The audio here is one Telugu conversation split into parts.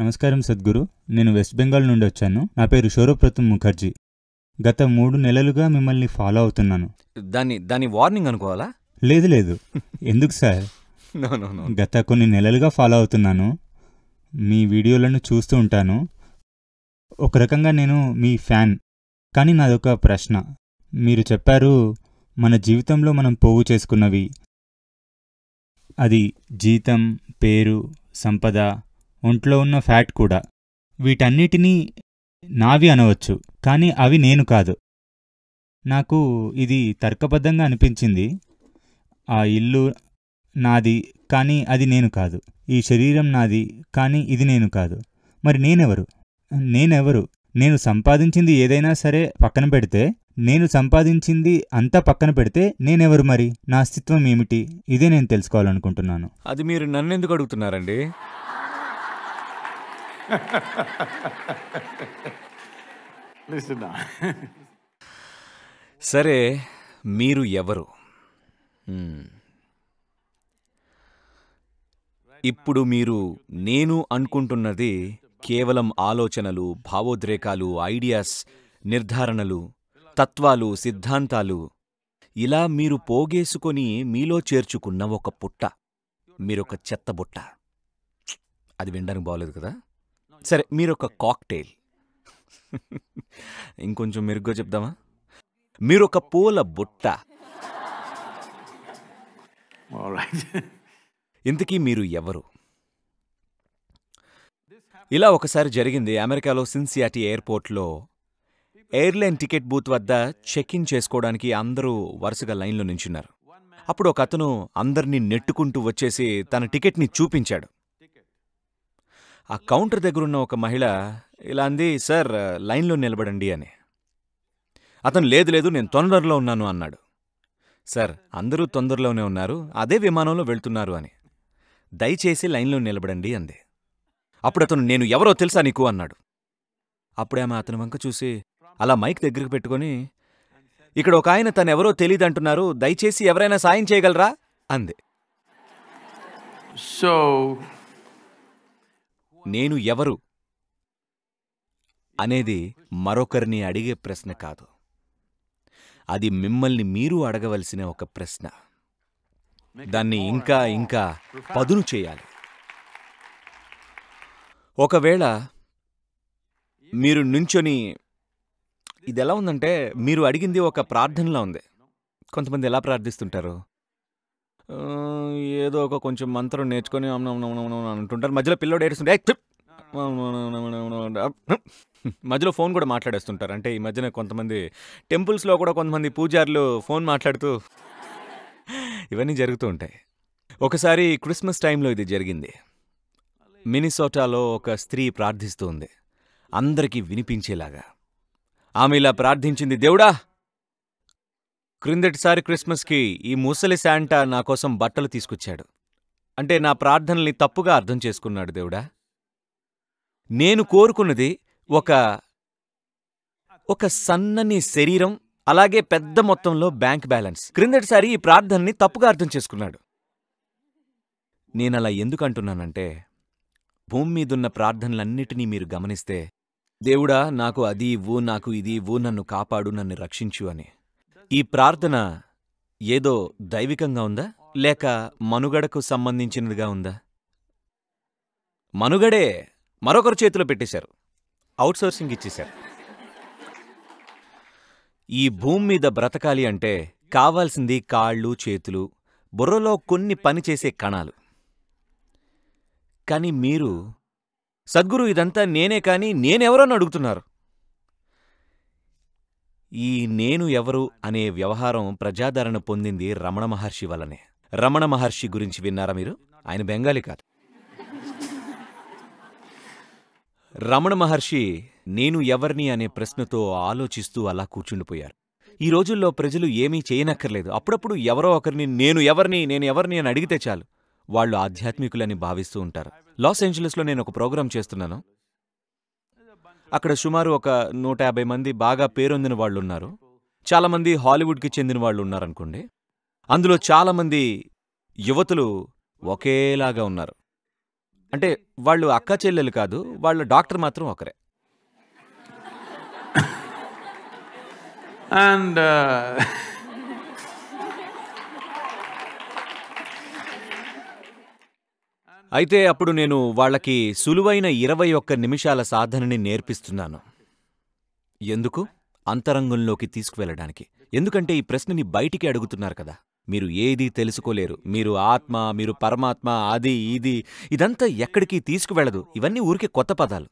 నమస్కారం సద్గురు నేను వెస్ట్ బెంగాల్ నుండి వచ్చాను నా పేరు శౌరప్రతం ముఖర్జీ గత మూడు నెలలుగా మిమ్మల్ని ఫాలో అవుతున్నాను దాన్ని దాన్ని వార్నింగ్ అనుకోవాలా లేదు లేదు ఎందుకు సార్ గత కొన్ని నెలలుగా ఫాలో అవుతున్నాను మీ వీడియోలను చూస్తూ ఉంటాను ఒక రకంగా నేను మీ ఫ్యాన్ కానీ నాదొక ప్రశ్న మీరు చెప్పారు మన జీవితంలో మనం పోగు చేసుకున్నవి అది జీతం పేరు సంపద ఒంట్లో ఉన్న ఫ్యాట్ కూడా వీటన్నిటినీ నావి అనవచ్చు కానీ అవి నేను కాదు నాకు ఇది తర్కబద్ధంగా అనిపించింది ఆ ఇల్లు నాది కానీ అది నేను కాదు ఈ శరీరం నాది కానీ ఇది నేను కాదు మరి నేనెవరు నేనెవరు నేను సంపాదించింది ఏదైనా సరే పక్కన పెడితే నేను సంపాదించింది అంతా పక్కన పెడితే నేనెవరు మరి నా అస్తిత్వం ఏమిటి ఇదే నేను తెలుసుకోవాలనుకుంటున్నాను అది మీరు నన్నెందుకు అడుగుతున్నారండి సరే మీరు ఎవరు ఇప్పుడు మీరు నేను అనుకుంటున్నది కేవలం ఆలోచనలు భావోద్రేకాలు ఐడియాస్ నిర్ధారణలు తత్వాలు సిద్ధాంతాలు ఇలా మీరు పోగేసుకొని మీలో చేర్చుకున్న ఒక పుట్ట మీరొక చెత్తబుట్ట అది వినడానికి బాగలేదు కదా సరే మీరు ఒక కాక్టైల్ ఇంకొంచెం మెరుగ్గా చెప్దామా మీరు ఒక పూల బుట్ట ఇంతకీ మీరు ఎవరు ఇలా ఒకసారి జరిగింది అమెరికాలో సిన్సియాటి ఎయిర్పోర్ట్లో ఎయిర్లైన్ టికెట్ బూత్ వద్ద చెక్ ఇన్ చేసుకోవడానికి అందరూ వరుసగా లైన్లో నించున్నారు అప్పుడు ఒక అతను అందరినీ నెట్టుకుంటూ వచ్చేసి తన టికెట్ని చూపించాడు ఆ కౌంటర్ దగ్గరున్న ఒక మహిళ ఇలా అంది సార్ లైన్లో నిలబడండి అని అతను లేదు లేదు నేను తొందరలో ఉన్నాను అన్నాడు సార్ అందరూ తొందరలోనే ఉన్నారు అదే విమానంలో వెళ్తున్నారు అని దయచేసి లైన్లో నిలబడండి అంది అప్పుడు అతను నేను ఎవరో తెలుసా నీకు అన్నాడు అప్పుడే ఆమె వంక చూసి అలా మైక్ దగ్గరకు పెట్టుకొని ఇక్కడ ఒక ఆయన తనెవరో తెలియదంటున్నారు దయచేసి ఎవరైనా సాయం చేయగలరా అంది సో నేను ఎవరు అనేది మరొకరిని అడిగే ప్రశ్న కాదు అది మిమ్మల్ని మీరు అడగవలసిన ఒక ప్రశ్న దాన్ని ఇంకా ఇంకా పదును చేయాలి ఒకవేళ మీరు నుంచొని ఇది ఎలా ఉందంటే మీరు అడిగింది ఒక ప్రార్థనలా ఉంది కొంతమంది ఎలా ప్రార్థిస్తుంటారు ఏదో ఒక కొంచెం మంత్రం నేర్చుకొని అంటుంటారు మధ్యలో పిల్లడు ఏడుస్తుంటే మధ్యలో ఫోన్ కూడా మాట్లాడేస్తుంటారు అంటే ఈ మధ్యన కొంతమంది టెంపుల్స్లో కూడా కొంతమంది పూజారులు ఫోన్ మాట్లాడుతూ ఇవన్నీ జరుగుతూ ఉంటాయి ఒకసారి క్రిస్మస్ టైంలో ఇది జరిగింది మినిసోటాలో ఒక స్త్రీ ప్రార్థిస్తూ ఉంది అందరికీ వినిపించేలాగా ఆమె ఇలా ప్రార్థించింది దేవుడా క్రిందటిసారి క్రిస్మస్కి ఈ ముసలి శాంటా నా కోసం బట్టలు తీసుకొచ్చాడు అంటే నా ప్రార్థనల్ని తప్పుగా అర్థం చేసుకున్నాడు దేవుడా నేను కోరుకున్నది ఒక ఒక సన్నని శరీరం అలాగే పెద్ద మొత్తంలో బ్యాంక్ బ్యాలెన్స్ క్రిందటిసారి ఈ ప్రార్థనని తప్పుగా అర్థం చేసుకున్నాడు నేనలా ఎందుకంటున్నానంటే భూమి మీదున్న ప్రార్థనలన్నిటినీ మీరు గమనిస్తే దేవుడా నాకు అది ఇవ్వు నాకు ఇది ఇవ్వు నన్ను కాపాడు నన్ను రక్షించు అని ఈ ప్రార్థన ఏదో దైవికంగా ఉందా లేక మనుగడకు సంబంధించినదిగా ఉందా మనుగడే మరొకరు చేతిలో పెట్టేశారు ఔట్సోర్సింగ్ ఇచ్చేశారు ఈ భూమి మీద బ్రతకాలి అంటే కావాల్సింది కాళ్ళు చేతులు బుర్రలో కొన్ని పనిచేసే కణాలు కాని మీరు సద్గురు ఇదంతా నేనే కాని నేనెవరో అడుగుతున్నారు ఈ నేను ఎవరు అనే వ్యవహారం ప్రజాదరణ పొందింది రమణ మహర్షి వల్లనే రమణ మహర్షి గురించి విన్నారా మీరు ఆయన బెంగాలీ కాదు రమణ మహర్షి నేను ఎవర్ని అనే ప్రశ్నతో ఆలోచిస్తూ అలా కూర్చుండిపోయారు ఈ రోజుల్లో ప్రజలు ఏమీ చేయనక్కర్లేదు అప్పుడప్పుడు ఎవరో ఒకరిని నేను ఎవర్ని నేను ఎవర్ని అని అడిగితే చాలు వాళ్ళు ఆధ్యాత్మికులని భావిస్తూ ఉంటారు లాస్ ఏంజలస్లో నేను ఒక ప్రోగ్రాం చేస్తున్నాను అక్కడ సుమారు ఒక నూట యాభై మంది బాగా పేరొందిన వాళ్ళు ఉన్నారు చాలామంది హాలీవుడ్కి చెందిన వాళ్ళు ఉన్నారనుకోండి అందులో చాలామంది యువతులు ఒకేలాగా ఉన్నారు అంటే వాళ్ళు అక్క చెల్లెలు కాదు వాళ్ళ డాక్టర్ మాత్రం ఒకరే అండ్ అయితే అప్పుడు నేను వాళ్ళకి సులువైన ఇరవై ఒక్క నిమిషాల సాధనని నేర్పిస్తున్నాను ఎందుకు అంతరంగంలోకి తీసుకువెళ్లడానికి ఎందుకంటే ఈ ప్రశ్నని బయటికి అడుగుతున్నారు కదా మీరు ఏది తెలుసుకోలేరు మీరు ఆత్మ మీరు పరమాత్మ అది ఇది ఇదంతా ఎక్కడికి తీసుకువెళ్ళదు ఇవన్నీ ఊరికే కొత్త పదాలు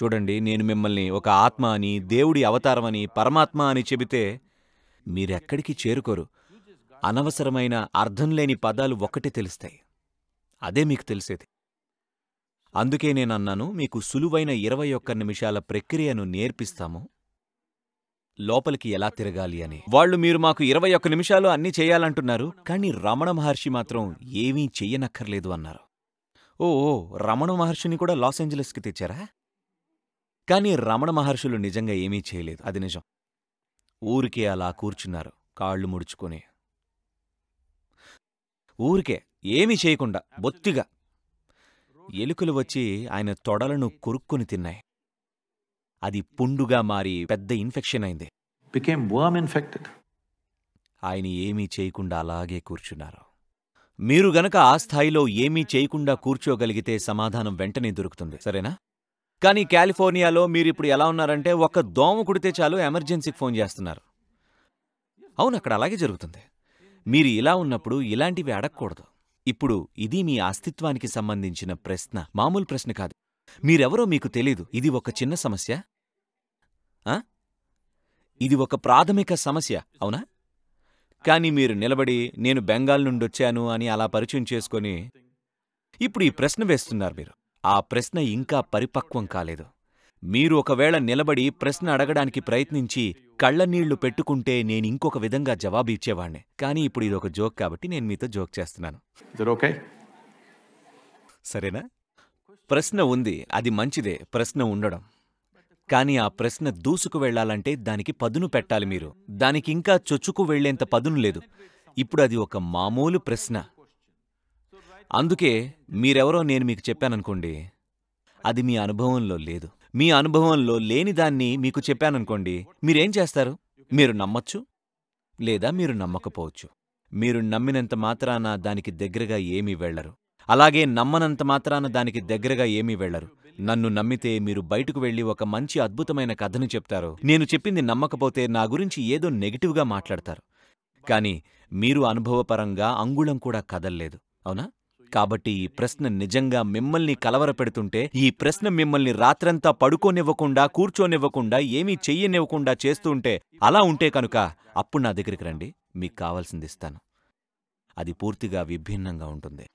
చూడండి నేను మిమ్మల్ని ఒక ఆత్మ అని దేవుడి అవతారం అని పరమాత్మ అని చెబితే మీరెక్కడికి చేరుకోరు అనవసరమైన అర్థం లేని పదాలు ఒక్కటే తెలుస్తాయి అదే మీకు తెలిసేది అందుకే నేనన్నాను మీకు సులువైన ఇరవై ఒక్క నిమిషాల ప్రక్రియను నేర్పిస్తాము లోపలికి ఎలా తిరగాలి అని వాళ్ళు మీరు మాకు ఇరవై ఒక్క నిమిషాలు అన్నీ చేయాలంటున్నారు కానీ రమణ మహర్షి మాత్రం ఏమీ చెయ్యనక్కర్లేదు అన్నారు ఓ రమణ మహర్షిని కూడా లాస్ ఏంజలస్కి తెచ్చారా కానీ రమణ మహర్షులు నిజంగా ఏమీ చేయలేదు అది నిజం ఊరికే అలా కూర్చున్నారు కాళ్ళు ముడుచుకొని ఊరికే ఏమీ చేయకుండా బొత్తిగా ఎలుకలు వచ్చి ఆయన తొడలను కొరుక్కుని తిన్నాయి అది పుండుగా మారి పెద్ద ఇన్ఫెక్షన్ అయింది ఆయన ఏమీ చేయకుండా అలాగే కూర్చున్నారు మీరు గనక ఆ స్థాయిలో ఏమీ చేయకుండా కూర్చోగలిగితే సమాధానం వెంటనే దొరుకుతుంది సరేనా కానీ కాలిఫోర్నియాలో మీరిప్పుడు ఎలా ఉన్నారంటే ఒక్క దోమ కుడితే చాలు ఎమర్జెన్సీకి ఫోన్ చేస్తున్నారు అవును అక్కడ అలాగే జరుగుతుంది మీరు ఇలా ఉన్నప్పుడు ఇలాంటివి అడగకూడదు ఇప్పుడు ఇది మీ అస్తిత్వానికి సంబంధించిన ప్రశ్న మామూలు ప్రశ్న కాదు మీరెవరో మీకు తెలీదు ఇది ఒక చిన్న సమస్య ఇది ఒక ప్రాథమిక సమస్య అవునా కాని మీరు నిలబడి నేను బెంగాల్ నుండొచ్చాను అని అలా పరిచయం చేసుకొని ఇప్పుడు ఈ ప్రశ్న వేస్తున్నారు మీరు ఆ ప్రశ్న ఇంకా పరిపక్వం కాలేదు మీరు ఒకవేళ నిలబడి ప్రశ్న అడగడానికి ప్రయత్నించి కళ్ళనీళ్లు పెట్టుకుంటే నేను ఇంకొక విధంగా జవాబు ఇచ్చేవాణ్ణి కానీ ఇప్పుడు ఇది ఒక జోక్ కాబట్టి నేను మీతో జోక్ చేస్తున్నాను సరేనా ప్రశ్న ఉంది అది మంచిదే ప్రశ్న ఉండడం కానీ ఆ ప్రశ్న దూసుకు వెళ్లాలంటే దానికి పదును పెట్టాలి మీరు దానికి ఇంకా చొచ్చుకు వెళ్లేంత పదును లేదు ఇప్పుడు అది ఒక మామూలు ప్రశ్న అందుకే మీరెవరో నేను మీకు చెప్పాననుకోండి అది మీ అనుభవంలో లేదు మీ అనుభవంలో లేనిదాన్ని మీకు చెప్పాననుకోండి మీరేం చేస్తారు మీరు నమ్మొచ్చు లేదా మీరు నమ్మకపోవచ్చు మీరు నమ్మినంత మాత్రాన దానికి దగ్గరగా ఏమీ వెళ్లరు అలాగే నమ్మనంత మాత్రాన దానికి దగ్గరగా ఏమీ వెళ్లరు నన్ను నమ్మితే మీరు బయటకు వెళ్లి ఒక మంచి అద్భుతమైన కథను చెప్తారు నేను చెప్పింది నమ్మకపోతే నా గురించి ఏదో నెగిటివ్గా మాట్లాడతారు కాని మీరు అనుభవపరంగా అంగుళం కూడా కదల్లేదు అవునా కాబట్టి ఈ ప్రశ్న నిజంగా మిమ్మల్ని కలవరపెడుతుంటే ఈ ప్రశ్న మిమ్మల్ని రాత్రంతా పడుకోనివ్వకుండా కూర్చోనివ్వకుండా ఏమీ చెయ్యనివ్వకుండా ఉంటే అలా ఉంటే కనుక అప్పుడు నా దగ్గరికి రండి మీకు కావాల్సింది ఇస్తాను అది పూర్తిగా విభిన్నంగా ఉంటుంది